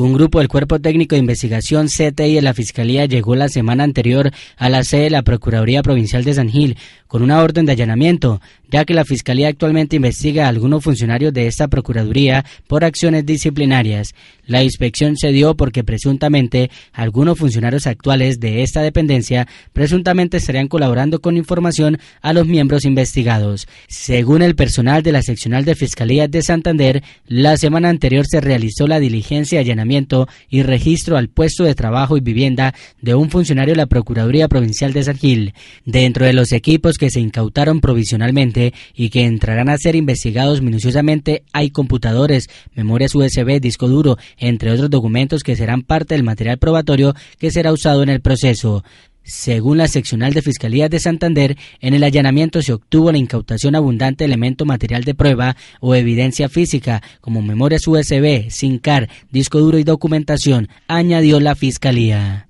Un grupo del Cuerpo Técnico de Investigación CTI de la Fiscalía llegó la semana anterior a la sede de la Procuraduría Provincial de San Gil con una orden de allanamiento ya que la Fiscalía actualmente investiga a algunos funcionarios de esta Procuraduría por acciones disciplinarias. La inspección se dio porque presuntamente algunos funcionarios actuales de esta dependencia presuntamente estarían colaborando con información a los miembros investigados. Según el personal de la seccional de Fiscalía de Santander, la semana anterior se realizó la diligencia, allanamiento y registro al puesto de trabajo y vivienda de un funcionario de la Procuraduría Provincial de San Gil. Dentro de los equipos que se incautaron provisionalmente, y que entrarán a ser investigados minuciosamente, hay computadores, memorias USB, disco duro, entre otros documentos que serán parte del material probatorio que será usado en el proceso. Según la seccional de Fiscalía de Santander, en el allanamiento se obtuvo la incautación abundante de elemento material de prueba o evidencia física, como memorias USB, sincar, disco duro y documentación, añadió la Fiscalía.